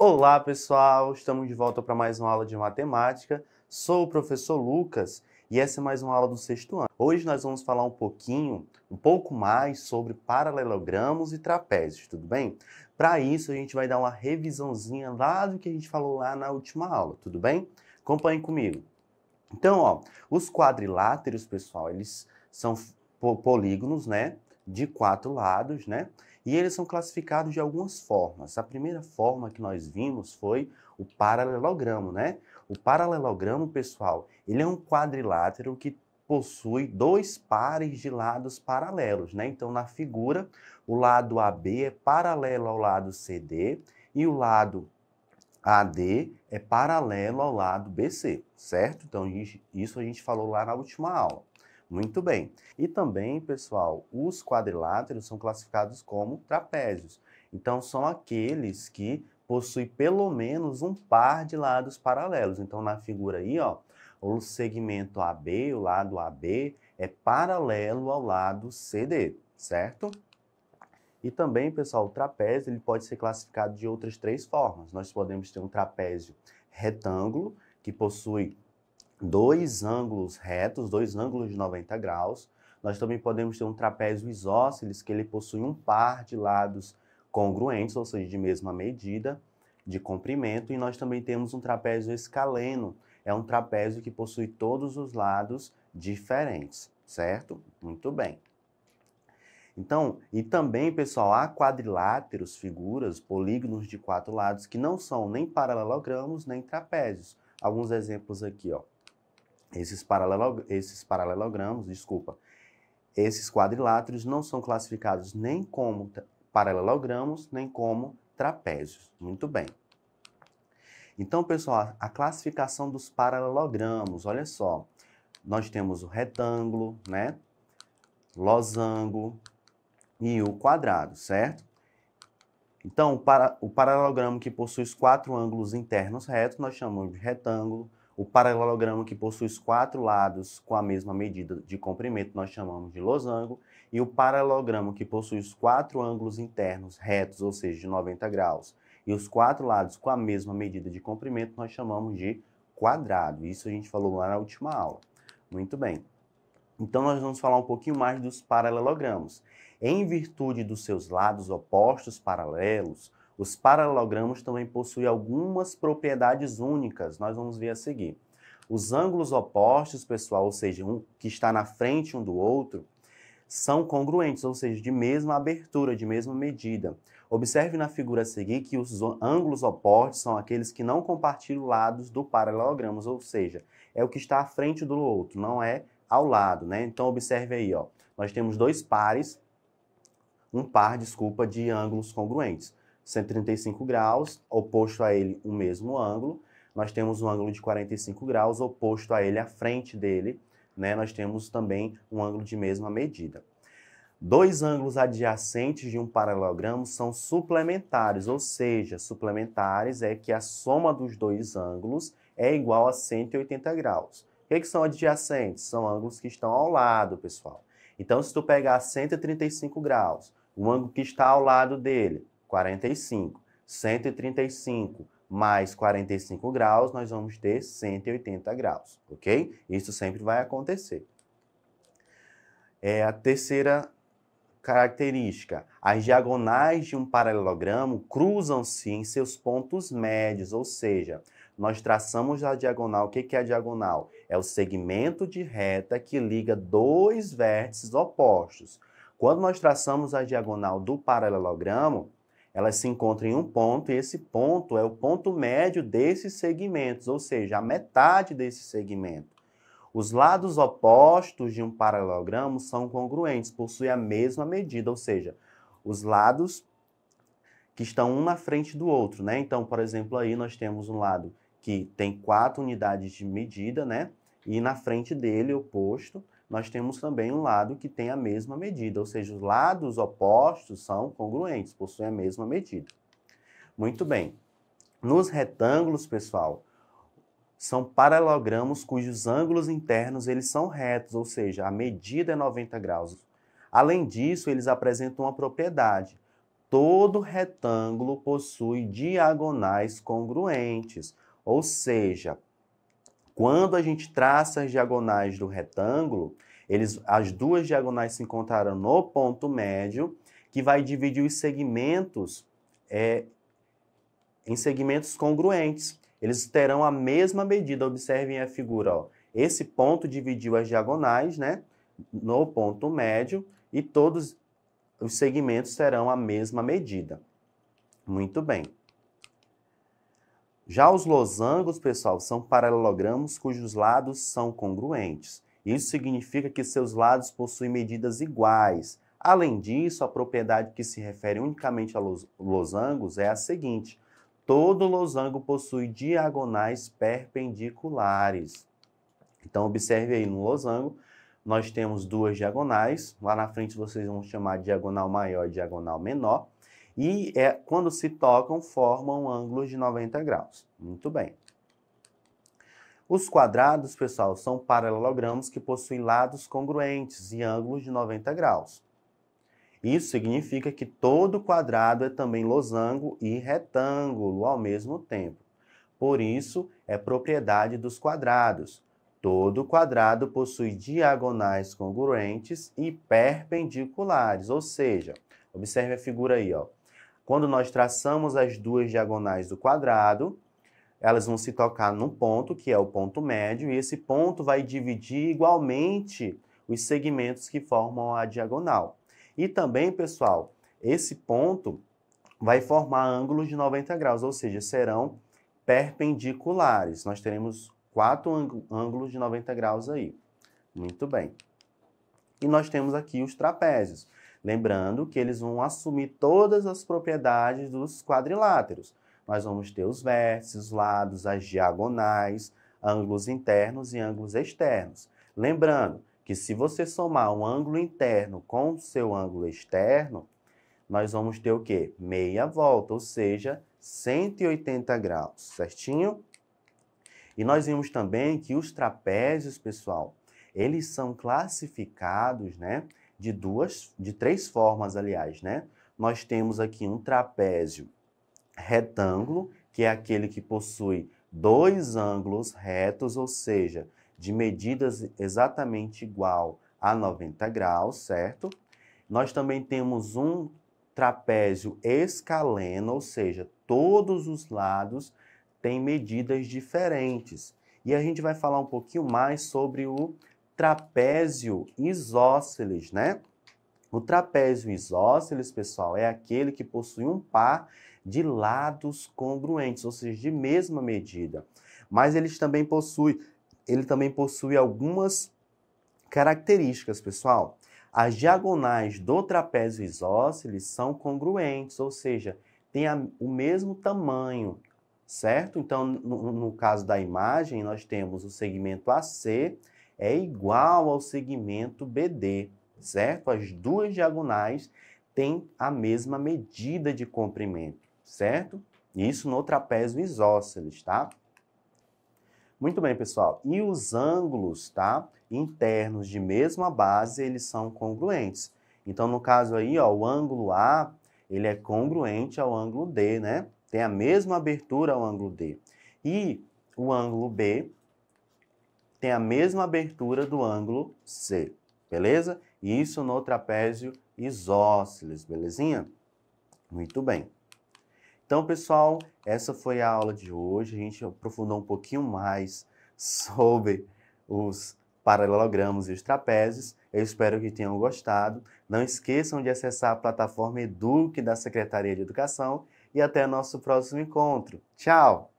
Olá pessoal, estamos de volta para mais uma aula de matemática. Sou o professor Lucas e essa é mais uma aula do sexto ano. Hoje nós vamos falar um pouquinho, um pouco mais sobre paralelogramos e trapézios, tudo bem? Para isso a gente vai dar uma revisãozinha lá do que a gente falou lá na última aula, tudo bem? Acompanhe comigo. Então, ó, os quadriláteros, pessoal, eles são polígonos, né, de quatro lados, né? E eles são classificados de algumas formas. A primeira forma que nós vimos foi o paralelogramo, né? O paralelogramo, pessoal, ele é um quadrilátero que possui dois pares de lados paralelos, né? Então, na figura, o lado AB é paralelo ao lado CD e o lado AD é paralelo ao lado BC, certo? Então, isso a gente falou lá na última aula. Muito bem. E também, pessoal, os quadriláteros são classificados como trapézios. Então, são aqueles que possuem pelo menos um par de lados paralelos. Então, na figura aí, ó, o segmento AB, o lado AB, é paralelo ao lado CD, certo? E também, pessoal, o trapézio ele pode ser classificado de outras três formas. Nós podemos ter um trapézio retângulo, que possui dois ângulos retos, dois ângulos de 90 graus. Nós também podemos ter um trapézio isósceles, que ele possui um par de lados congruentes, ou seja, de mesma medida de comprimento. E nós também temos um trapézio escaleno, é um trapézio que possui todos os lados diferentes, certo? Muito bem. Então, e também, pessoal, há quadriláteros, figuras, polígonos de quatro lados que não são nem paralelogramos nem trapézios. Alguns exemplos aqui, ó. Esses, paralelo, esses paralelogramos, desculpa, esses quadriláteros não são classificados nem como paralelogramos, nem como trapézios. Muito bem. Então, pessoal, a classificação dos paralelogramos, olha só. Nós temos o retângulo, né? Losango e o quadrado, certo? Então, para, o paralelogramo que possui os quatro ângulos internos retos, nós chamamos de retângulo. O paralelogramo que possui os quatro lados com a mesma medida de comprimento nós chamamos de losango, e o paralelogramo que possui os quatro ângulos internos retos, ou seja, de 90 graus, e os quatro lados com a mesma medida de comprimento nós chamamos de quadrado. Isso a gente falou lá na última aula. Muito bem. Então nós vamos falar um pouquinho mais dos paralelogramos. Em virtude dos seus lados opostos paralelos, os paralelogramos também possuem algumas propriedades únicas, nós vamos ver a seguir. Os ângulos opostos, pessoal, ou seja, um que está na frente um do outro, são congruentes, ou seja, de mesma abertura, de mesma medida. Observe na figura a seguir que os ângulos opostos são aqueles que não compartilham lados do paralelogramo, ou seja, é o que está à frente do outro, não é ao lado, né? Então observe aí, ó. Nós temos dois pares, um par, desculpa, de ângulos congruentes. 135 graus, oposto a ele o mesmo ângulo. Nós temos um ângulo de 45 graus, oposto a ele à frente dele. Né? Nós temos também um ângulo de mesma medida. Dois ângulos adjacentes de um paralelogramo são suplementares, ou seja, suplementares é que a soma dos dois ângulos é igual a 180 graus. O que, é que são adjacentes? São ângulos que estão ao lado, pessoal. Então, se tu pegar 135 graus, o ângulo que está ao lado dele 45. 135 mais 45 graus, nós vamos ter 180 graus, ok? Isso sempre vai acontecer. É a terceira característica. As diagonais de um paralelogramo cruzam-se em seus pontos médios, ou seja, nós traçamos a diagonal. O que é a diagonal? É o segmento de reta que liga dois vértices opostos. Quando nós traçamos a diagonal do paralelogramo, elas se encontram em um ponto, e esse ponto é o ponto médio desses segmentos, ou seja, a metade desse segmento. Os lados opostos de um paralelogramo são congruentes, possuem a mesma medida, ou seja, os lados que estão um na frente do outro, né? Então, por exemplo, aí nós temos um lado que tem quatro unidades de medida, né? E na frente dele, oposto, nós temos também um lado que tem a mesma medida, ou seja, os lados opostos são congruentes, possuem a mesma medida. Muito bem. Nos retângulos, pessoal, são paralelogramos cujos ângulos internos eles são retos, ou seja, a medida é 90 graus. Além disso, eles apresentam uma propriedade. Todo retângulo possui diagonais congruentes, ou seja, quando a gente traça as diagonais do retângulo, eles, as duas diagonais se encontraram no ponto médio, que vai dividir os segmentos é, em segmentos congruentes. Eles terão a mesma medida, observem a figura. Ó. Esse ponto dividiu as diagonais né, no ponto médio e todos os segmentos terão a mesma medida. Muito bem. Já os losangos, pessoal, são paralelogramos cujos lados são congruentes. Isso significa que seus lados possuem medidas iguais. Além disso, a propriedade que se refere unicamente a los losangos é a seguinte: todo losango possui diagonais perpendiculares. Então, observe aí no losango, nós temos duas diagonais. Lá na frente vocês vão chamar diagonal maior e diagonal menor e é, quando se tocam, formam ângulos de 90 graus. Muito bem. Os quadrados, pessoal, são paralelogramos que possuem lados congruentes e ângulos de 90 graus. Isso significa que todo quadrado é também losango e retângulo ao mesmo tempo. Por isso, é propriedade dos quadrados. Todo quadrado possui diagonais congruentes e perpendiculares, ou seja, observe a figura aí, ó. Quando nós traçamos as duas diagonais do quadrado, elas vão se tocar num ponto, que é o ponto médio, e esse ponto vai dividir igualmente os segmentos que formam a diagonal. E também, pessoal, esse ponto vai formar ângulos de 90 graus, ou seja, serão perpendiculares. Nós teremos quatro ângulos de 90 graus aí. Muito bem. E nós temos aqui os trapézios. Lembrando que eles vão assumir todas as propriedades dos quadriláteros. Nós vamos ter os vértices, lados, as diagonais, ângulos internos e ângulos externos. Lembrando que se você somar um ângulo interno com o seu ângulo externo, nós vamos ter o quê? Meia volta, ou seja, 180 graus, certinho? E nós vimos também que os trapézios, pessoal, eles são classificados, né? de duas, de três formas, aliás, né? Nós temos aqui um trapézio retângulo, que é aquele que possui dois ângulos retos, ou seja, de medidas exatamente igual a 90 graus, certo? Nós também temos um trapézio escaleno, ou seja, todos os lados têm medidas diferentes. E a gente vai falar um pouquinho mais sobre o trapézio isósceles, né? O trapézio isósceles, pessoal, é aquele que possui um par de lados congruentes, ou seja, de mesma medida. Mas eles também possui, ele também possui algumas características, pessoal. As diagonais do trapézio isósceles são congruentes, ou seja, tem a, o mesmo tamanho, certo? Então, no, no caso da imagem, nós temos o segmento AC é igual ao segmento BD, certo? As duas diagonais têm a mesma medida de comprimento, certo? Isso no trapézio isósceles, tá? Muito bem, pessoal. E os ângulos, tá? Internos de mesma base, eles são congruentes. Então, no caso aí, ó, o ângulo A, ele é congruente ao ângulo D, né? Tem a mesma abertura ao ângulo D. E o ângulo B tem a mesma abertura do ângulo C, beleza? E Isso no trapézio isósceles, belezinha? Muito bem. Então, pessoal, essa foi a aula de hoje. A gente aprofundou um pouquinho mais sobre os paralelogramos e os trapézios. Eu espero que tenham gostado. Não esqueçam de acessar a plataforma Eduque da Secretaria de Educação e até nosso próximo encontro. Tchau!